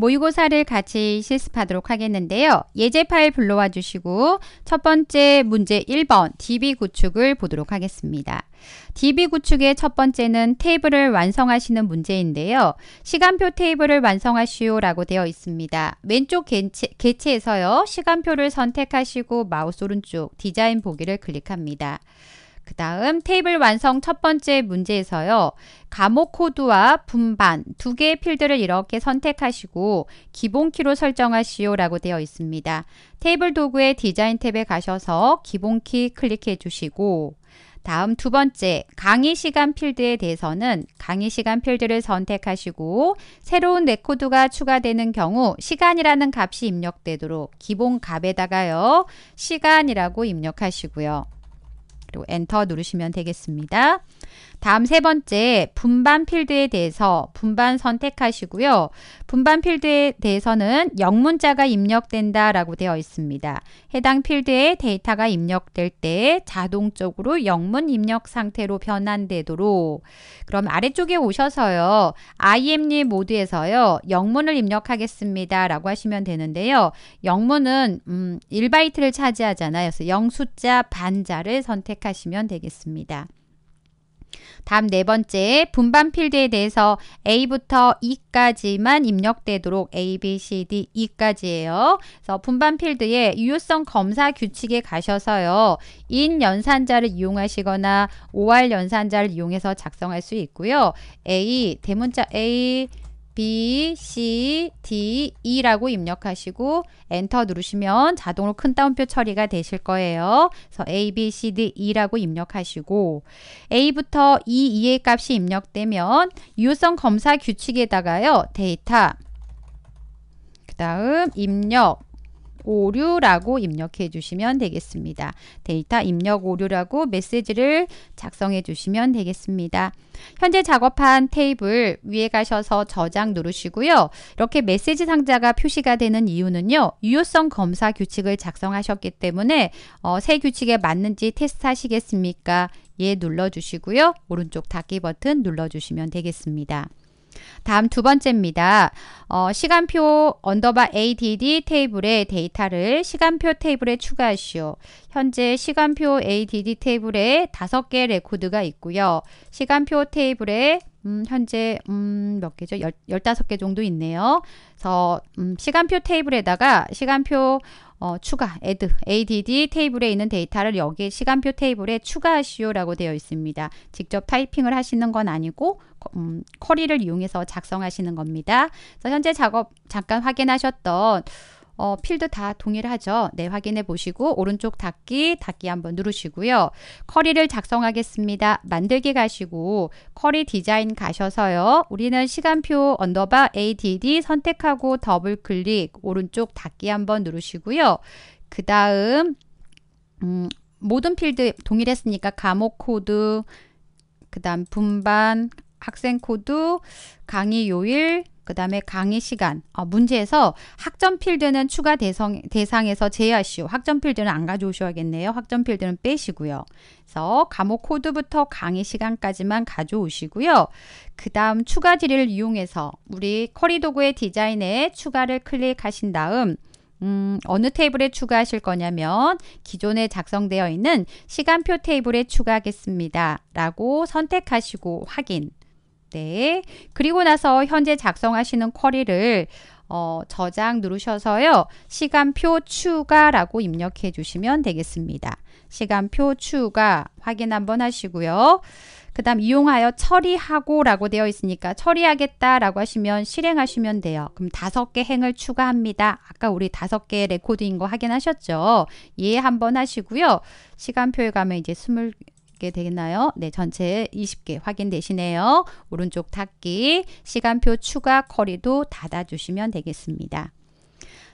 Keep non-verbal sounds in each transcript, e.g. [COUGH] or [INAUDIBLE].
모의고사를 같이 실습하도록 하겠는데요. 예제 파일 불러와 주시고 첫 번째 문제 1번 DB 구축을 보도록 하겠습니다. DB 구축의 첫 번째는 테이블을 완성하시는 문제인데요. 시간표 테이블을 완성하시오 라고 되어 있습니다. 왼쪽 개체, 에서요 시간표를 선택하시고 마우스 오른쪽 디자인 보기를 클릭합니다. 그 다음 테이블 완성 첫 번째 문제에서요. 감호 코드와 분반 두 개의 필드를 이렇게 선택하시고 기본키로 설정하시오 라고 되어 있습니다. 테이블 도구의 디자인 탭에 가셔서 기본키 클릭해 주시고 다음 두 번째 강의 시간 필드에 대해서는 강의 시간 필드를 선택하시고 새로운 레코드가 추가되는 경우 시간이라는 값이 입력되도록 기본 값에다가요 시간이라고 입력하시고요. 그리고 엔터 누르시면 되겠습니다. 다음 세 번째 분반 필드에 대해서 분반 선택하시고요. 분반 필드에 대해서는 영문자가 입력된다 라고 되어 있습니다. 해당 필드에 데이터가 입력될 때 자동적으로 영문 입력 상태로 변환되도록 그럼 아래쪽에 오셔서요. IM님 모드에서요. 영문을 입력하겠습니다 라고 하시면 되는데요. 영문은 음, 1바이트를 차지하잖아요. 그래서 0숫자 반자를 선택 검색하시면 되겠습니다. 다음 네 번째 분반 필드에 대해서 A부터 E까지만 입력되도록 A, B, C, D, E까지예요. 그래서 분반 필드에 유효성 검사 규칙에 가셔서요. 인 연산자를 이용하시거나 OR 연산자를 이용해서 작성할 수 있고요. A 대문자 A B, C, D, E라고 입력하시고 엔터 누르시면 자동으로 큰 따옴표 처리가 되실 거예요. 그래서 A, B, C, D, E라고 입력하시고 A부터 E, E의 값이 입력되면 유효성 검사 규칙에다가요. 데이터, 그 다음 입력, 오류라고 입력해 주시면 되겠습니다. 데이터 입력 오류라고 메시지를 작성해 주시면 되겠습니다. 현재 작업한 테이블 위에 가셔서 저장 누르시고요. 이렇게 메시지 상자가 표시가 되는 이유는요. 유효성 검사 규칙을 작성하셨기 때문에 어, 새 규칙에 맞는지 테스트 하시겠습니까? 예 눌러주시고요. 오른쪽 닫기 버튼 눌러주시면 되겠습니다. 다음 두 번째입니다. 어, 시간표 언더바 ADD 테이블에 데이터를 시간표 테이블에 추가하시오. 현재 시간표 ADD 테이블에 다섯 개 레코드가 있고요. 시간표 테이블에 음, 현재 음, 몇 개죠? 열, 15개 정도 있네요. 그래서 음, 시간표 테이블에다가 시간표 어, 추가, add, add 테이블에 있는 데이터를 여기 시간표 테이블에 추가하시오라고 되어 있습니다. 직접 타이핑을 하시는 건 아니고 음, 커리를 이용해서 작성하시는 겁니다. 그래서 현재 작업 잠깐 확인하셨던 어, 필드 다 동일하죠. 네, 확인해 보시고 오른쪽 닫기, 닫기 한번 누르시고요. 커리를 작성하겠습니다. 만들기 가시고 커리 디자인 가셔서요. 우리는 시간표 언더바 ADD 선택하고 더블 클릭, 오른쪽 닫기 한번 누르시고요. 그 다음 음, 모든 필드 동일했으니까 감목 코드, 그 다음 분반, 학생 코드, 강의 요일, 그 다음에 강의 시간 어, 문제에서 학점 필드는 추가 대성, 대상에서 제외하시오. 학점 필드는 안 가져오셔야겠네요. 학점 필드는 빼시고요. 그래서 과목 코드부터 강의 시간까지만 가져오시고요. 그 다음 추가 지의를 이용해서 우리 커리 도구의 디자인에 추가를 클릭하신 다음 음, 어느 테이블에 추가하실 거냐면 기존에 작성되어 있는 시간표 테이블에 추가하겠습니다. 라고 선택하시고 확인 때 그리고 나서 현재 작성하시는 쿼리를 어, 저장 누르셔서요. 시간표 추가라고 입력해 주시면 되겠습니다. 시간표 추가 확인 한번 하시고요. 그 다음 이용하여 처리하고 라고 되어 있으니까 처리하겠다 라고 하시면 실행하시면 돼요. 그럼 다섯 개 행을 추가합니다. 아까 우리 다섯 개 레코드인 거 확인하셨죠? 예 한번 하시고요. 시간표에 가면 이제 스물 게 되겠나요? 네, 전체 20개 확인되시네요. 오른쪽 닫기, 시간표 추가 커리도 닫아주시면 되겠습니다.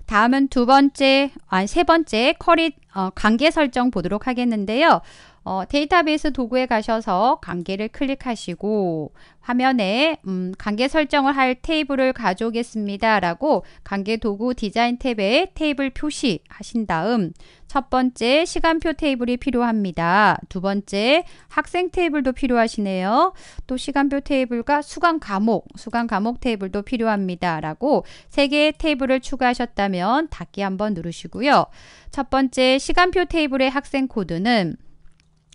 다음은 두 번째, 아니 세 번째 커리 어, 관계 설정 보도록 하겠는데요. 어, 데이터베이스 도구에 가셔서 관계를 클릭하시고 화면에 음, 관계 설정을 할 테이블을 가져오겠습니다. 라고 관계 도구 디자인 탭에 테이블 표시 하신 다음 첫 번째 시간표 테이블이 필요합니다. 두 번째 학생 테이블도 필요하시네요. 또 시간표 테이블과 수강 과목, 수강 과목 테이블도 필요합니다. 라고 세 개의 테이블을 추가하셨다면 있면 닫기 한번 누르시고요. 첫 번째 시간표 테이블의 학생 코드는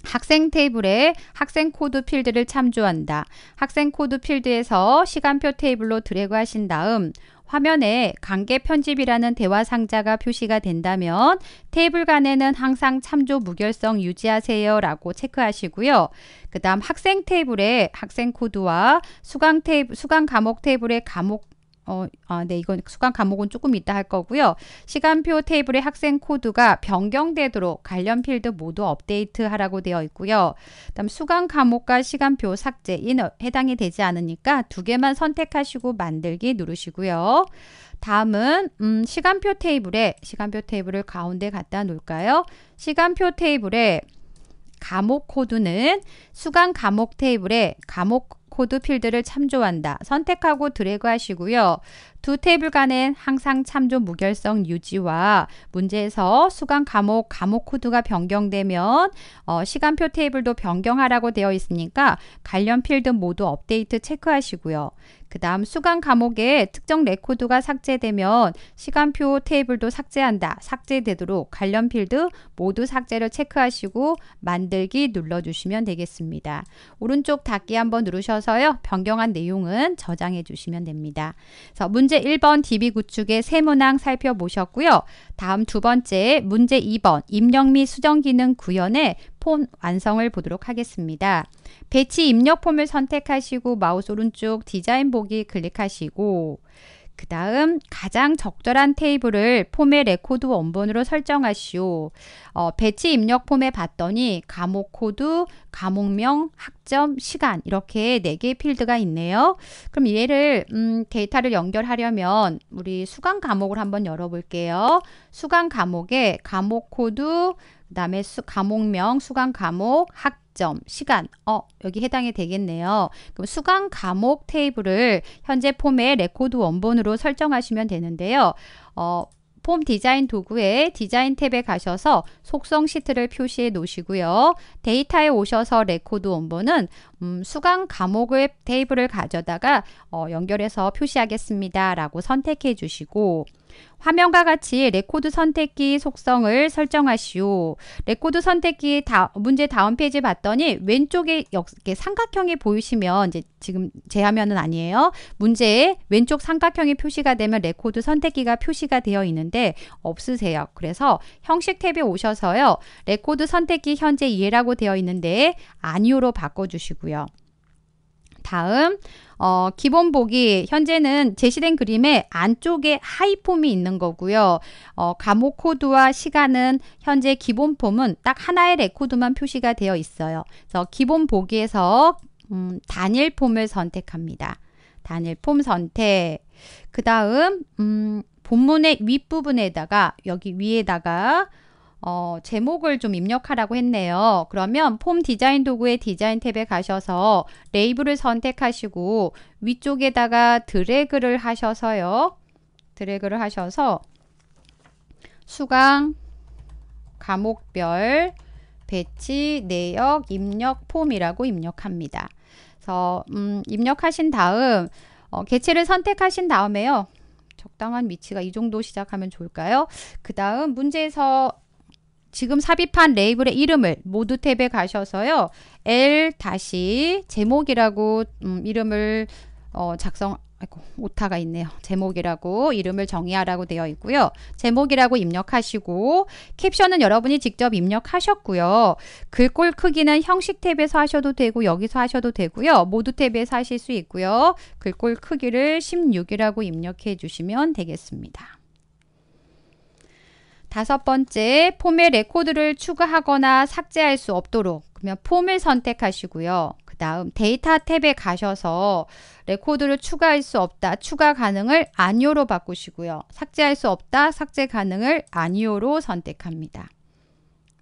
학생 테이블에 학생 코드 필드를 참조한다. 학생 코드 필드에서 시간표 테이블로 드래그 하신 다음 화면에 관계 편집이라는 대화 상자가 표시가 된다면 테이블 간에는 항상 참조 무결성 유지하세요 라고 체크하시고요. 그 다음 학생 테이블에 학생 코드와 수강 테이블, 수강 과목 테이블의 과목 어, 아, 네, 이건 수강 과목은 조금 이따 할 거고요. 시간표 테이블의 학생 코드가 변경되도록 관련 필드 모두 업데이트하라고 되어 있고요. 그다음 수강 과목과 시간표 삭제 인 해당이 되지 않으니까 두 개만 선택하시고 만들기 누르시고요. 다음은 음, 시간표 테이블에 시간표 테이블을 가운데 갖다 놓을까요? 시간표 테이블에 과목 코드는 수강 과목 테이블에 과목 코드 필드를 참조한다. 선택하고 드래그 하시고요. 두 테이블 간엔 항상 참조 무결성 유지와 문제에서 수강 과목, 과목 코드가 변경되면 어, 시간표 테이블도 변경하라고 되어 있으니까 관련 필드 모두 업데이트 체크하시고요. 그 다음 수강 과목에 특정 레코드가 삭제되면 시간표 테이블도 삭제한다. 삭제되도록 관련 필드 모두 삭제를 체크하시고 만들기 눌러주시면 되겠습니다. 오른쪽 닫기 한번 누르셔서요. 변경한 내용은 저장해 주시면 됩니다. 그래서 문제 1번 DB 구축의 세 문항 살펴보셨고요. 다음 두 번째 문제 2번 입력 및 수정 기능 구현의 폰 완성을 보도록 하겠습니다. 배치 입력 폼을 선택하시고 마우스 오른쪽 디자인 보기 클릭하시고 그 다음 가장 적절한 테이블을 폼의 레코드 원본으로 설정하시오. 어, 배치 입력 폼에 봤더니 감옥 코드, 감옥명 학점, 시간 이렇게 4개의 필드가 있네요. 그럼 얘를 음, 데이터를 연결하려면 우리 수강 과목을 한번 열어볼게요. 수강 과목에 감옥 코드, 그 다음에 감옥명 수강 과목, 학 시점, 시간, 어, 여기 해당이 되겠네요. 그럼 수강 과목 테이블을 현재 폼의 레코드 원본으로 설정하시면 되는데요. 어, 폼 디자인 도구에 디자인 탭에 가셔서 속성 시트를 표시해 놓으시고요. 데이터에 오셔서 레코드 원본은 음, 수강 과목의 테이블을 가져다가 어, 연결해서 표시하겠습니다. 라고 선택해 주시고 화면과 같이 레코드 선택기 속성을 설정하시오. 레코드 선택기 다, 문제 다음 페이지 봤더니 왼쪽에 역, 삼각형이 보이시면 이제 지금 제 화면은 아니에요. 문제에 왼쪽 삼각형이 표시가 되면 레코드 선택기가 표시가 되어 있는데 없으세요. 그래서 형식 탭에 오셔서요. 레코드 선택기 현재 이해라고 되어 있는데 아니오로 바꿔주시고요. 다음 어, 기본복이 현재는 제시된 그림의 안쪽에 하이폼이 있는 거고요. 어, 감옥 코드와 시간은 현재 기본폼은 딱 하나의 레코드만 표시가 되어 있어요. 그래서 기본 보기에서 음, 단일 폼을 선택합니다. 단일 폼 선택. 그 다음 음, 본문의 윗부분에다가 여기 위에다가 어, 제목을 좀 입력하라고 했네요. 그러면 폼 디자인 도구의 디자인 탭에 가셔서 레이블을 선택하시고 위쪽에다가 드래그를 하셔서요. 드래그를 하셔서 수강, 과목별, 배치, 내역, 입력, 폼이라고 입력합니다. 그래서 음, 입력하신 다음 어, 개체를 선택하신 다음에요. 적당한 위치가 이 정도 시작하면 좋을까요? 그 다음 문제에서 지금 삽입한 레이블의 이름을 모두 탭에 가셔서요. L 다시 제목이라고 음, 이름을 어, 작성 아이고 오타가 있네요. 제목이라고 이름을 정의하라고 되어 있고요. 제목이라고 입력하시고 캡션은 여러분이 직접 입력하셨고요. 글꼴 크기는 형식 탭에서 하셔도 되고 여기서 하셔도 되고요. 모두 탭에서 하실 수 있고요. 글꼴 크기를 16이라고 입력해 주시면 되겠습니다. 다섯 번째, 폼에 레코드를 추가하거나 삭제할 수 없도록 그러면 폼을 선택하시고요. 그 다음 데이터 탭에 가셔서 레코드를 추가할 수 없다, 추가 가능을 아니오로 바꾸시고요. 삭제할 수 없다, 삭제 가능을 아니오로 선택합니다.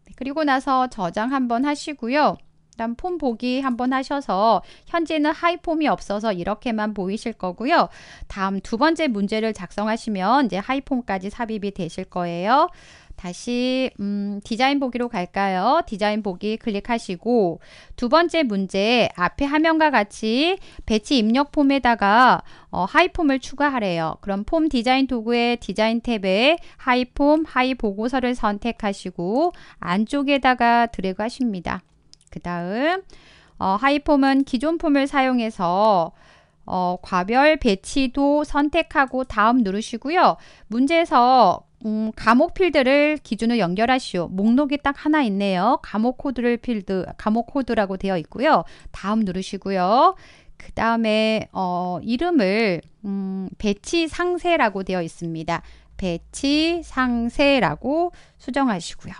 네, 그리고 나서 저장 한번 하시고요. 일단 폼 보기 한번 하셔서 현재는 하이폼이 없어서 이렇게만 보이실 거고요. 다음 두 번째 문제를 작성하시면 이제 하이폼까지 삽입이 되실 거예요. 다시 음, 디자인 보기로 갈까요? 디자인 보기 클릭하시고 두 번째 문제 앞에 화면과 같이 배치 입력 폼에다가 어, 하이폼을 추가하래요. 그럼 폼 디자인 도구의 디자인 탭에 하이폼, 하이 보고서를 선택하시고 안쪽에다가 드래그 하십니다. 그 다음 어, 하이폼은 기존 폼을 사용해서 어, 과별 배치도 선택하고 다음 누르시고요. 문제에서 음, 감옥 필드를 기준으로 연결하시오. 목록이 딱 하나 있네요. 감옥 코드를 필드, 감옥 코드라고 되어 있고요. 다음 누르시고요. 그 다음에 어, 이름을 음, 배치 상세라고 되어 있습니다. 배치 상세라고 수정하시고요.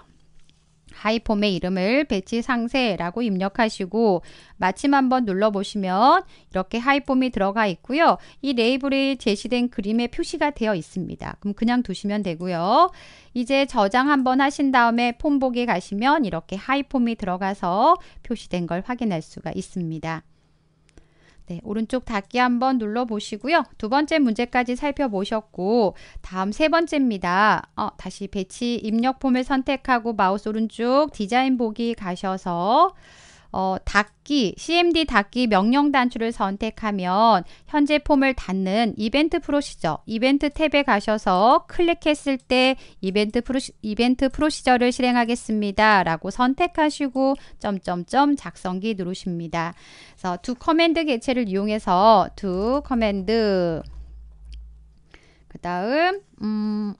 하이폼의 이름을 배치 상세라고 입력하시고 마침 한번 눌러보시면 이렇게 하이폼이 들어가 있고요. 이레이블이 제시된 그림에 표시가 되어 있습니다. 그럼 그냥 두시면 되고요. 이제 저장 한번 하신 다음에 폼 보기 가시면 이렇게 하이폼이 들어가서 표시된 걸 확인할 수가 있습니다. 네, 오른쪽 닫기 한번 눌러보시고요. 두 번째 문제까지 살펴보셨고 다음 세 번째입니다. 어, 다시 배치 입력 폼을 선택하고 마우스 오른쪽 디자인 보기 가셔서 어, 닫기, CMD 닫기 명령 단추를 선택하면 현재 폼을 닫는 이벤트 프로시저, 이벤트 탭에 가셔서 클릭했을 때 이벤트, 프로시, 이벤트 프로시저를 실행하겠습니다. 라고 선택하시고 점점점 작성기 누르십니다. 그래서 두 커맨드 개체를 이용해서 두 커맨드 그 다음 음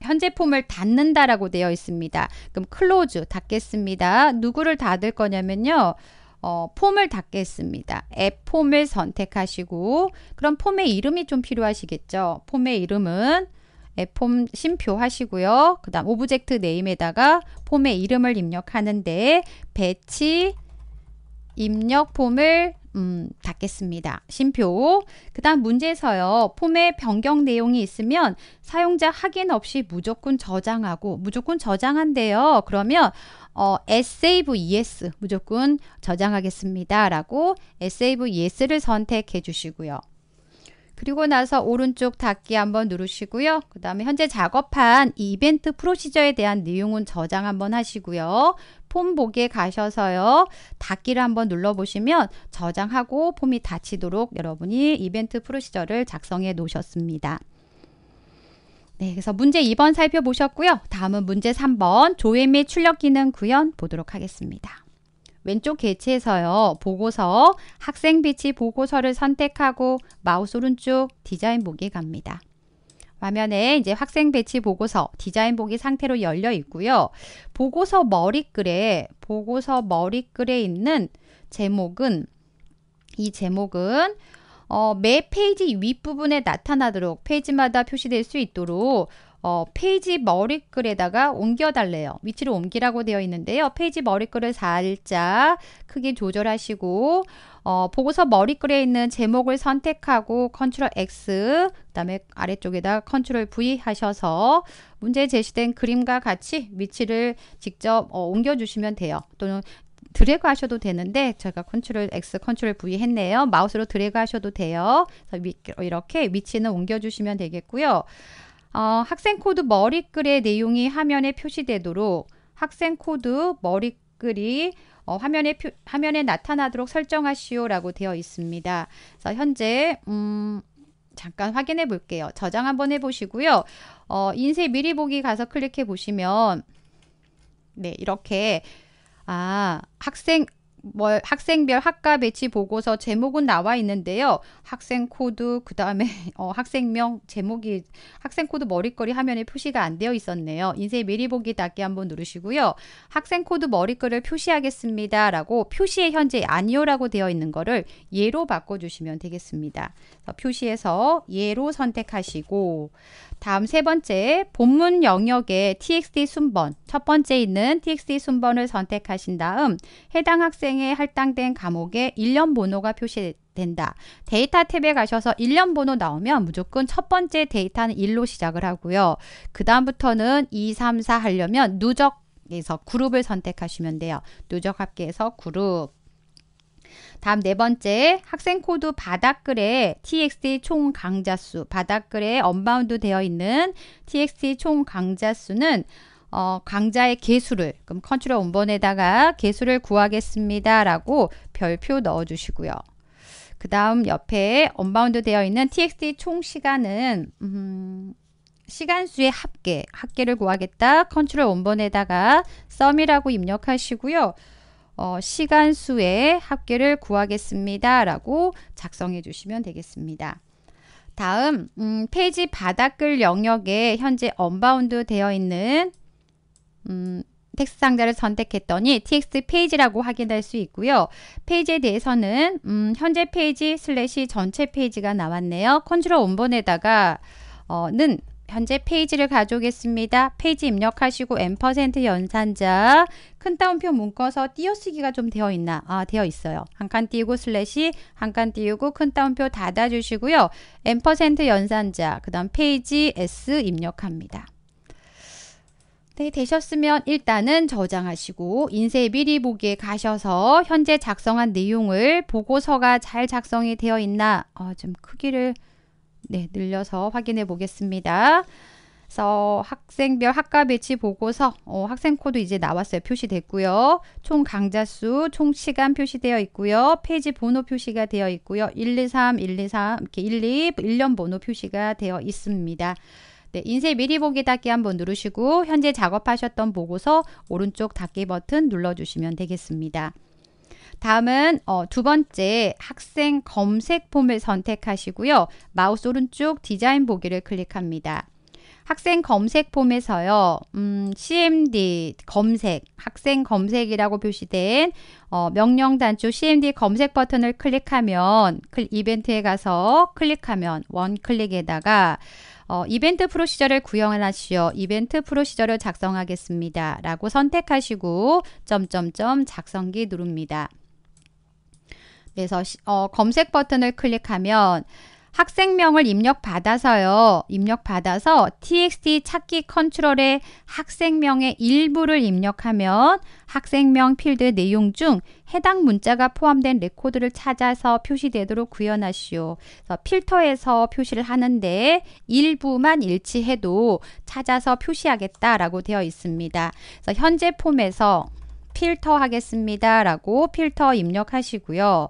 현재 폼을 닫는다라고 되어 있습니다. 그럼 클로즈 닫겠습니다. 누구를 닫을 거냐면요. 어, 폼을 닫겠습니다. 앱 폼을 선택하시고 그럼 폼의 이름이 좀 필요하시겠죠. 폼의 이름은 폼 심표 하시고요. 그 다음 오브젝트 네임에다가 폼의 이름을 입력하는데 배치 입력 폼을 음, 닫겠습니다. 심표. 그 다음 문제에서요. 폼에 변경 내용이 있으면 사용자 확인 없이 무조건 저장하고 무조건 저장한대요. 그러면 어, save s 무조건 저장하겠습니다. 라고 s a v es를 선택해 주시고요. 그리고 나서 오른쪽 닫기 한번 누르시고요. 그 다음에 현재 작업한 이 이벤트 프로시저에 대한 내용은 저장 한번 하시고요. 폼보기에 가셔서요. 닫기를 한번 눌러보시면 저장하고 폼이 닫히도록 여러분이 이벤트 프로시저를 작성해 놓으셨습니다. 네, 그래서 문제 2번 살펴보셨고요. 다음은 문제 3번 조회 및 출력 기능 구현 보도록 하겠습니다. 왼쪽 개체에서요. 보고서, 학생 비치 보고서를 선택하고 마우스 오른쪽 디자인 보기에 갑니다. 화면에 이제 학생 배치 보고서 디자인 보기 상태로 열려 있고요. 보고서 머리글에 보고서 머리글에 있는 제목은 이 제목은 어, 매 페이지 윗부분에 나타나도록 페이지마다 표시될 수 있도록 어, 페이지 머리글에다가 옮겨달래요. 위치를 옮기라고 되어 있는데요. 페이지 머리글을 살짝 크게 조절하시고 어, 보고서 머리글에 있는 제목을 선택하고 컨트롤 X 그 다음에 아래쪽에다 컨트롤 V 하셔서 문제 제시된 그림과 같이 위치를 직접 어, 옮겨주시면 돼요. 또는 드래그 하셔도 되는데 제가 컨트롤 X, 컨트롤 V 했네요. 마우스로 드래그 하셔도 돼요. 그래서 이렇게 위치는 옮겨주시면 되겠고요. 어, 학생 코드 머리글의 내용이 화면에 표시되도록 학생 코드 머리글이 어, 화면에 표, 화면에 나타나도록 설정하시오라고 되어 있습니다. 그래서 현재 음, 잠깐 확인해 볼게요. 저장 한번 해 보시고요. 어, 인쇄 미리 보기 가서 클릭해 보시면 네, 이렇게 아, 학생 뭐 학생별 학과 배치 보고서 제목은 나와 있는데요. 학생 코드 그다음에 [LAUGHS] 어, 학생명 제목이 학생 코드 머릿거리 화면에 표시가 안 되어 있었네요. 인쇄 미리 보기 닫기 한번 누르시고요. 학생 코드 머릿거을 표시하겠습니다라고 표시에 현재 아니요라고 되어 있는 거를 예로 바꿔 주시면 되겠습니다. 표시에서 예로 선택하시고 다음 세 번째 본문 영역의 TXT 순번 첫 번째 있는 TXT 순번을 선택하신 다음 해당 학생의 할당된 과목에 일련 번호가 표시된다. 데이터 탭에 가셔서 일련 번호 나오면 무조건 첫 번째 데이터는 1로 시작을 하고요. 그 다음부터는 2, 3, 4 하려면 누적 에서 그룹을 선택하시면 돼요. 누적 합계에서 그룹. 다음 네 번째 학생 코드 바닥글에 txt 총강좌수 바닥글에 언바운드 되어 있는 txt 총강좌 수는 어, 강좌의 개수를 그럼 컨트롤 원본에다가 개수를 구하겠습니다 라고 별표 넣어 주시고요 그 다음 옆에 언바운드 되어 있는 txt 총 시간은 음, 시간수의 합계, 합계를 구하겠다. 컨트롤 원본에다가 썸이라고 입력하시고요. 어, 시간수의 합계를 구하겠습니다. 라고 작성해 주시면 되겠습니다. 다음 음, 페이지 바닥글 영역에 현재 언바운드 되어 있는 음, 텍스트 상자를 선택했더니 t x 페이지라고 확인할 수 있고요. 페이지에 대해서는 음, 현재 페이지 슬래시 전체 페이지가 나왔네요. 컨트롤 원본에다가 어 현재 페이지를 가져오겠습니다. 페이지 입력하시고 n% 연산자 큰 따옴표 묶어서 띄어쓰기가 좀 되어 있나? 아, 되어 있어요. 한 칸 띄우고 슬래시 한 칸 띄우고 큰 따옴표 닫아 주시고요. n% 연산자 그다음 페이지 S 입력합니다. 네, 되셨으면 일단은 저장하시고 인쇄 미리 보기에 가셔서 현재 작성한 내용을 보고서가 잘 작성이 되어 있나 어, 좀 크기를 네, 늘려서 확인해 보겠습니다. 그래서 학생별 학과 배치 보고서 어, 학생 코드 이제 나왔어요. 표시됐고요. 총 강좌 수, 총 시간 표시되어 있고요. 페이지 번호 표시가 되어 있고요. 1, 2, 3, 1, 2, 3 이렇게 1, 2, 1년 번호 표시가 되어 있습니다. 네, 인쇄 미리 보기 닫기 한번 누르시고 현재 작업하셨던 보고서 오른쪽 닫기 버튼 눌러주시면 되겠습니다. 다음은 어, 두 번째 학생 검색 폼을 선택하시고요. 마우스 오른쪽 디자인 보기를 클릭합니다. 학생 검색 폼에서요. 음, CMD 검색, 학생 검색이라고 표시된 어, 명령 단축 CMD 검색 버튼을 클릭하면 클, 이벤트에 가서 클릭하면 원 클릭에다가 어, 이벤트 프로시저를 구형하시어 이벤트 프로시저를 작성하겠습니다. 라고 선택하시고 점점점 작성기 누릅니다. 그래서 어, 검색 버튼을 클릭하면 학생명을 입력받아서요. 입력받아서 txt 찾기 컨트롤에 학생명의 일부를 입력하면 학생명 필드 내용 중 해당 문자가 포함된 레코드를 찾아서 표시되도록 구현하시오. 필터에서 표시를 하는데 일부만 일치해도 찾아서 표시하겠다라고 되어 있습니다. 그래서 현재 폼에서 필터 하겠습니다라고 필터 입력하시고요.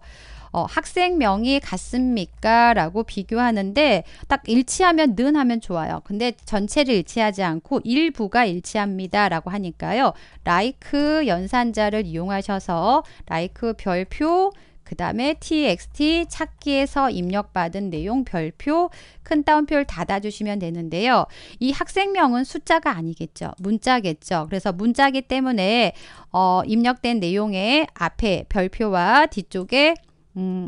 어, 학생명이 같습니까? 라고 비교하는데 딱 일치하면 는 하면 좋아요. 근데 전체를 일치하지 않고 일부가 일치합니다. 라고 하니까요. like 연산자를 이용하셔서 like 별표 그 다음에 txt 찾기에서 입력받은 내용 별표 큰 따옴표를 닫아주시면 되는데요. 이 학생명은 숫자가 아니겠죠. 문자겠죠. 그래서 문자기 때문에 어, 입력된 내용의 앞에 별표와 뒤쪽에 Mm,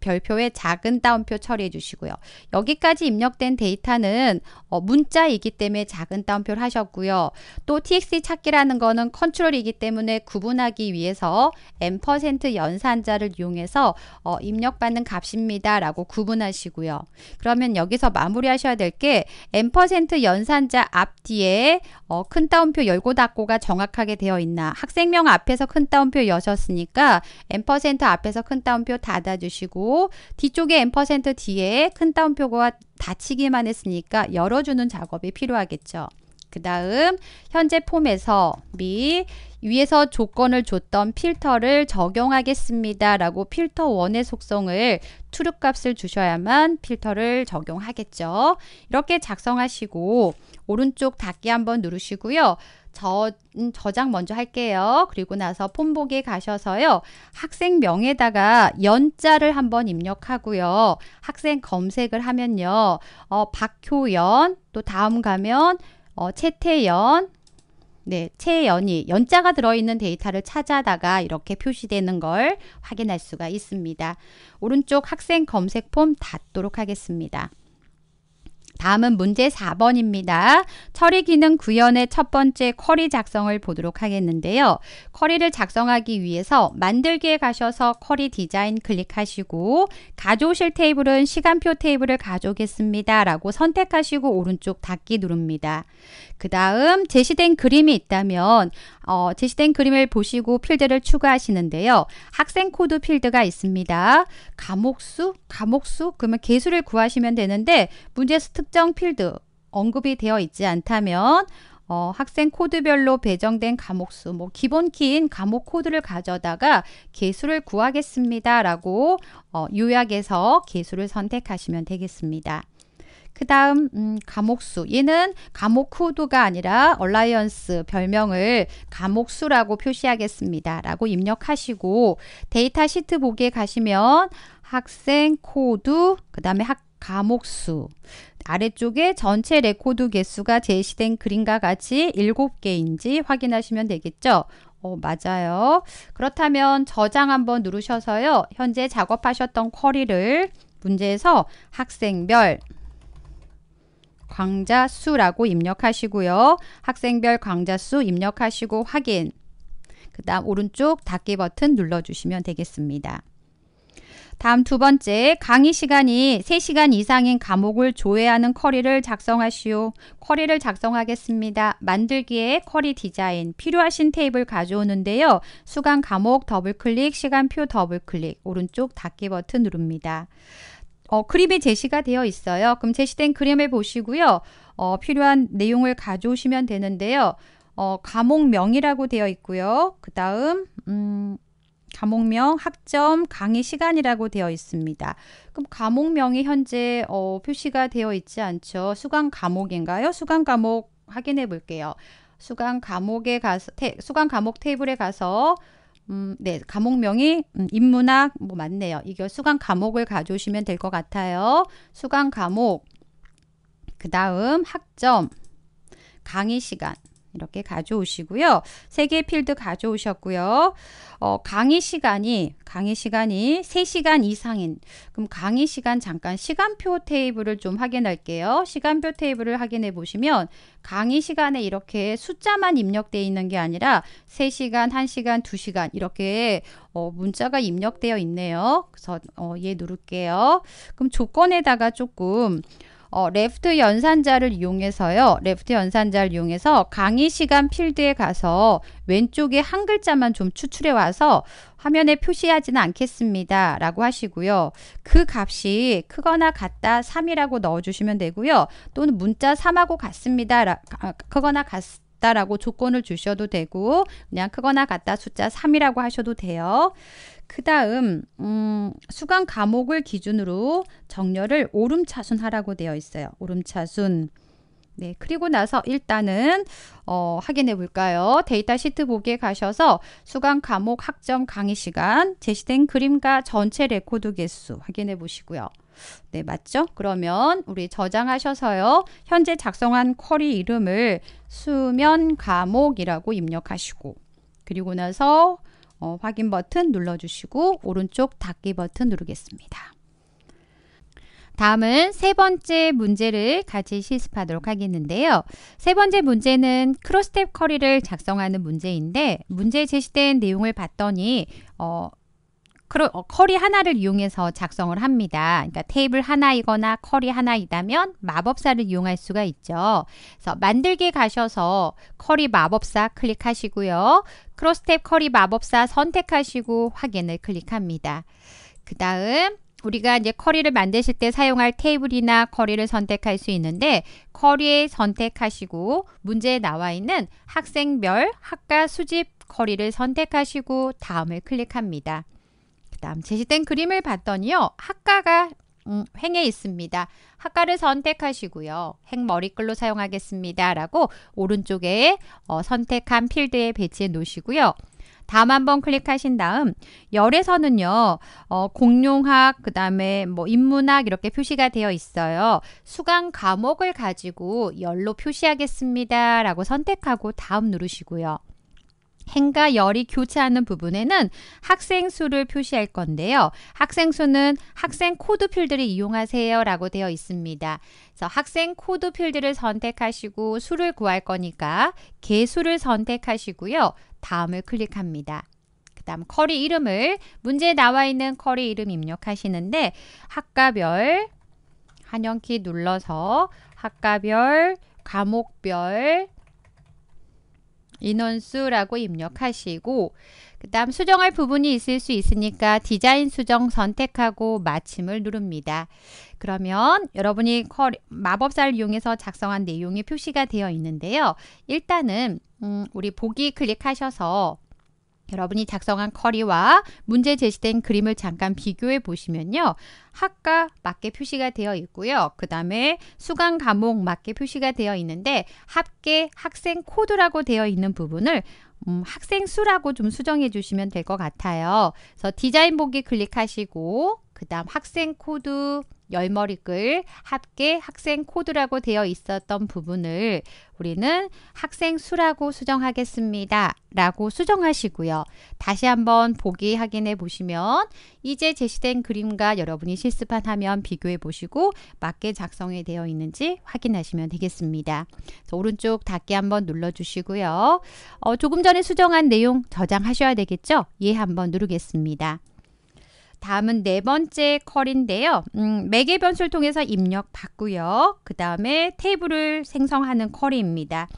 별표에 작은 따옴표 처리해 주시고요. 여기까지 입력된 데이터는 어, 문자이기 때문에 작은 따옴표를 하셨고요. 또 txt 찾기라는 거는 컨트롤이기 때문에 구분하기 위해서 m% 연산자를 이용해서 어, 입력받는 값입니다. 라고 구분하시고요. 그러면 여기서 마무리하셔야 될 게 m% 연산자 앞뒤에 어, 큰 따옴표 열고 닫고가 정확하게 되어 있나 학생명 앞에서 큰 따옴표 여셨으니까 m% 앞에서 큰 따옴표 닫아주시고 뒤쪽에 앰 뒤에 큰 따옴표가 닫히기만 했으니까 열어주는 작업이 필요하겠죠. 그 다음 현재 폼에서 및 위에서 조건을 줬던 필터를 적용하겠습니다. 라고 필터 1의 속성을 트루 값을 주셔야만 필터를 적용하겠죠. 이렇게 작성하시고 오른쪽 닫기 한번 누르시고요. 저, 음, 저장 먼저 할게요. 그리고 나서 폰복에 가셔서요. 학생명에다가 연자를 한번 입력하고요. 학생 검색을 하면요. 어, 박효연, 또 다음 가면 어, 채태연, 네, 체연이 연자가 들어있는 데이터를 찾아다가 이렇게 표시되는 걸 확인할 수가 있습니다. 오른쪽 학생 검색 폼 닫도록 하겠습니다. 다음은 문제 4번입니다. 처리 기능 구현의 첫 번째 쿼리 작성을 보도록 하겠는데요. 쿼리를 작성하기 위해서 만들기에 가셔서 쿼리 디자인 클릭하시고 가져오실 테이블은 시간표 테이블을 가져오겠습니다. 라고 선택하시고 오른쪽 닫기 누릅니다. 그 다음 제시된 그림이 있다면 어, 제시된 그림을 보시고 필드를 추가하시는데요. 학생 코드 필드가 있습니다. 과목수, 과목수 그러면 개수를 구하시면 되는데 문제에서 특정 필드 언급이 되어 있지 않다면 어, 학생 코드별로 배정된 과목수, 뭐 기본 키인 과목 코드를 가져다가 개수를 구하겠습니다라고 어, 요약해서 개수를 선택하시면 되겠습니다. 그 다음 음, 감옥수 얘는 감옥후드가 아니라 얼라이언스 별명을 감옥수라고 표시하겠습니다. 라고 입력하시고 데이터 시트 보기에 가시면 학생 코드 그 다음에 학 감옥수 아래쪽에 전체 레코드 개수가 제시된 그림과 같이 7개인지 확인하시면 되겠죠. 어, 맞아요. 그렇다면 저장 한번 누르셔서요. 현재 작업하셨던 쿼리를 문제에서 학생별 강좌 수라고 입력하시고요. 학생별 강좌 수 입력하시고 확인. 그 다음 오른쪽 닫기 버튼 눌러주시면 되겠습니다. 다음 두 번째, 강의 시간이 3시간 이상인 과목을 조회하는 커리를 작성하시오. 커리를 작성하겠습니다. 만들기에 커리 디자인, 필요하신 테이블 가져오는데요. 수강 과목 더블클릭, 시간표 더블클릭, 오른쪽 닫기 버튼 누릅니다. 어, 그림이 제시가 되어 있어요. 그럼 제시된 그림을 보시고요. 어, 필요한 내용을 가져오시면 되는데요. 어, 감옥명이라고 되어 있고요. 그 다음 음, 감옥명 학점, 강의 시간이라고 되어 있습니다. 그럼 감옥명이 현재 어, 표시가 되어 있지 않죠. 수강 감옥인가요 수강 감옥 확인해 볼게요. 수강 감옥에 가서 테, 수강 감옥 테이블에 가서 음, 네, 과목명이 음, 인문학 뭐 맞네요. 이거 수강 과목을 가져오시면 될 것 같아요. 수강 과목, 그 다음 학점, 강의 시간. 이렇게 가져오시고요. 3 개의 필드 가져오셨고요. 어, 강의 시간이 강의 시간이 3시간 이상인 그럼 강의 시간 잠깐 시간표 테이블을 좀 확인할게요. 시간표 테이블을 확인해 보시면 강의 시간에 이렇게 숫자만 입력되어 있는 게 아니라 3시간, 1시간, 2시간 이렇게 어, 문자가 입력되어 있네요. 그래서 어, 얘 예, 누를게요. 그럼 조건에다가 조금 어, 레프트 연산자를 이용해서요. 레프트 연산자를 이용해서 강의 시간 필드에 가서 왼쪽에 한 글자만 좀 추출해 와서 화면에 표시하지는 않겠습니다. 라고 하시고요. 그 값이 크거나 같다 3이라고 넣어주시면 되고요. 또는 문자 3하고 같습니다. 라, 아, 크거나 같다라고 조건을 주셔도 되고 그냥 크거나 같다 숫자 3이라고 하셔도 돼요. 그 다음 음, 수강 과목을 기준으로 정렬을 오름차순하라고 되어 있어요. 오름차순. 네, 그리고 나서 일단은 어, 확인해 볼까요? 데이터 시트 보기에 가셔서 수강 과목 학점 강의 시간, 제시된 그림과 전체 레코드 개수 확인해 보시고요. 네, 맞죠? 그러면 우리 저장하셔서요. 현재 작성한 쿼리 이름을 수면 과목이라고 입력하시고 그리고 나서 어, 확인 버튼 눌러주시고 오른쪽 닫기 버튼 누르겠습니다. 다음은 세 번째 문제를 같이 실습하도록 하겠는데요. 세 번째 문제는 크로스탭 커리를 작성하는 문제인데 문제에 제시된 내용을 봤더니 어, 어, 커리 하나를 이용해서 작성을 합니다. 그러니까 테이블 하나이거나 커리 하나이다면 마법사를 이용할 수가 있죠. 그래서 만들기 가셔서 커리 마법사 클릭하시고요. 크로스탭 커리 마법사 선택하시고 확인을 클릭합니다. 그 다음 우리가 이제 커리를 만드실 때 사용할 테이블이나 커리를 선택할 수 있는데 커리에 선택하시고 문제에 나와 있는 학생별 학과 수집 커리를 선택하시고 다음을 클릭합니다. 그다음 제시된 그림을 봤더니요. 학과가 음, 행에 있습니다. 학과를 선택하시고요. 행 머리글로 사용하겠습니다. 라고 오른쪽에 어, 선택한 필드에 배치해 놓으시고요. 다음 한번 클릭하신 다음 열에서는요 어, 공룡학 그 다음에 뭐 인문학 이렇게 표시가 되어 있어요 수강 과목을 가지고 열로 표시하겠습니다 라고 선택하고 다음 누르시고요 행과 열이 교차하는 부분에는 학생 수를 표시할 건데요. 학생 수는 학생 코드 필드를 이용하세요 라고 되어 있습니다. 그래서 학생 코드 필드를 선택하시고 수를 구할 거니까 개수를 선택하시고요. 다음을 클릭합니다. 그 다음 커리 이름을 문제에 나와 있는 커리 이름 입력하시는데 학과별 한영키 눌러서 학과별 과목별 인원수라고 입력하시고 그 다음 수정할 부분이 있을 수 있으니까 디자인 수정 선택하고 마침을 누릅니다. 그러면 여러분이 마법사를 이용해서 작성한 내용이 표시가 되어 있는데요. 일단은 음, 우리 보기 클릭하셔서 여러분이 작성한 커리와 문제 제시된 그림을 잠깐 비교해 보시면요. 학과 맞게 표시가 되어 있고요. 그 다음에 수강 과목 맞게 표시가 되어 있는데 합계 학생 코드라고 되어 있는 부분을 음, 학생 수라고 좀 수정해 주시면 될 것 같아요. 그래서 디자인 보기 클릭하시고 그 다음 학생 코드 열머리글 합계 학생 코드라고 되어 있었던 부분을 우리는 학생 수라고 수정하겠습니다. 라고 수정하시고요. 다시 한번 보기 확인해 보시면 이제 제시된 그림과 여러분이 실습한 화면 비교해 보시고 맞게 작성이 되어 있는지 확인하시면 되겠습니다. 오른쪽 닫기 한번 눌러 주시고요. 어, 조금 전에 수정한 내용 저장하셔야 되겠죠? 예 한번 누르겠습니다. 다음은 네 번째 컬인데요. 음, 매개 변수를 통해서 입력받고요. 그 다음에 테이블을 생성하는 커리입니다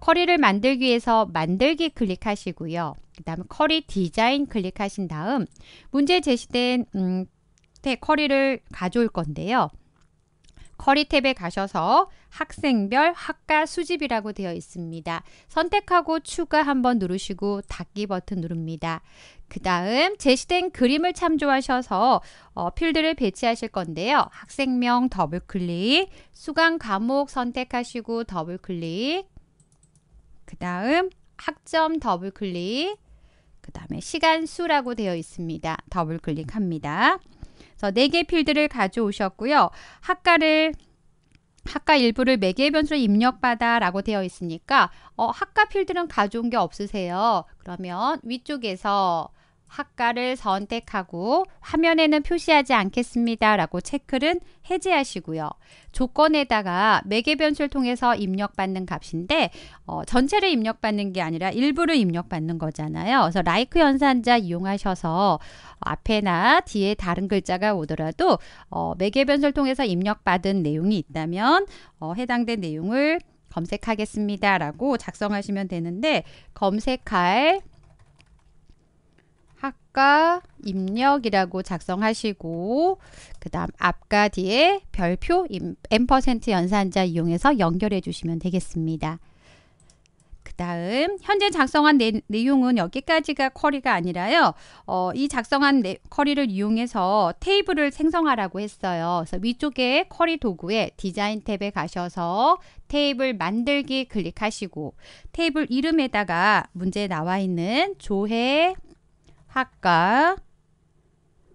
커리를 만들기 위해서 만들기 클릭하시고요. 그 다음에 커리 디자인 클릭하신 다음 문제 제시된 음, 커리를 가져올 건데요. 커리 탭에 가셔서 학생별 학과 수집이라고 되어 있습니다. 선택하고 추가 한번 누르시고 닫기 버튼 누릅니다. 그 다음 제시된 그림을 참조하셔서 어, 필드를 배치하실 건데요. 학생명 더블클릭, 수강 과목 선택하시고 더블클릭, 그 다음 학점 더블클릭, 그 다음에 시간 수라고 되어 있습니다. 더블클릭합니다. 그래서 4개 필드를 가져오셨고요. 학과를 학과 일부를 매개 변수로 입력받아 라고 되어 있으니까 어, 학과 필드는 가져온 게 없으세요. 그러면 위쪽에서 학과를 선택하고 화면에는 표시하지 않겠습니다. 라고 체크는 해제하시고요. 조건에다가 매개 변수를 통해서 입력받는 값인데 어, 전체를 입력받는 게 아니라 일부를 입력받는 거잖아요. 그래서 라이크 연산자 이용하셔서 앞에나 뒤에 다른 글자가 오더라도 어, 매개 변수를 통해서 입력받은 내용이 있다면 어, 해당된 내용을 검색하겠습니다. 라고 작성하시면 되는데 검색할 평가 입력이라고 작성하시고 그 다음 앞과 뒤에 별표 M% 연산자 이용해서 연결해 주시면 되겠습니다. 그 다음 현재 작성한 내, 용은 여기까지가 쿼리가 아니라요. 어, 이 작성한 내, 쿼리를 이용해서 테이블을 생성하라고 했어요. 그래서 위쪽에 쿼리 도구에 디자인 탭에 가셔서 테이블 만들기 클릭하시고 테이블 이름에다가 문제에 나와 있는 조회 학과,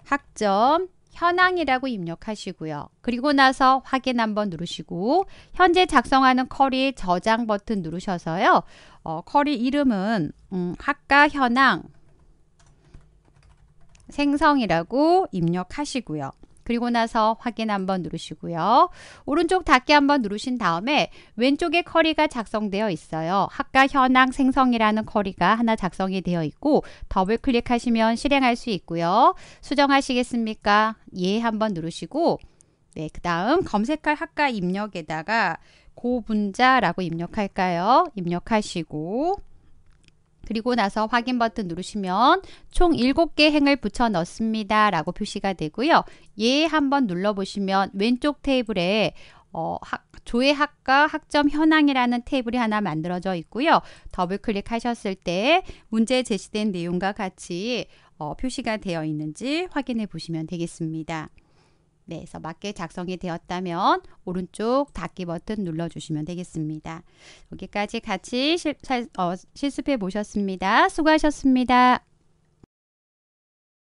학점, 현황이라고 입력하시고요. 그리고 나서 확인 한번 누르시고 현재 작성하는 쿼리 저장 버튼 누르셔서요. 어, 쿼리 이름은 음, 학과 현황 생성이라고 입력하시고요. 그리고 나서 확인 한번 누르시고요. 오른쪽 닫기 한번 누르신 다음에 왼쪽에 커리가 작성되어 있어요. 학과 현황 생성이라는 커리가 하나 작성이 되어 있고 더블 클릭하시면 실행할 수 있고요. 수정하시겠습니까? 예 한번 누르시고 네, 그 다음 검색할 학과 입력에다가 고분자라고 입력할까요? 입력하시고 그리고 나서 확인 버튼 누르시면 총 7개 행을 붙여 넣습니다. 라고 표시가 되고요. 예 한번 눌러보시면 왼쪽 테이블에 어, 학, 조의 학과 학점 현황이라는 테이블이 하나 만들어져 있고요. 더블 클릭하셨을 때 문제 제시된 내용과 같이 어, 표시가 되어 있는지 확인해 보시면 되겠습니다. 네, 그서 맞게 작성이 되었다면 오른쪽 닫기 버튼 눌러주시면 되겠습니다. 여기까지 같이 실, 어, 실습해 보셨습니다. 수고하셨습니다.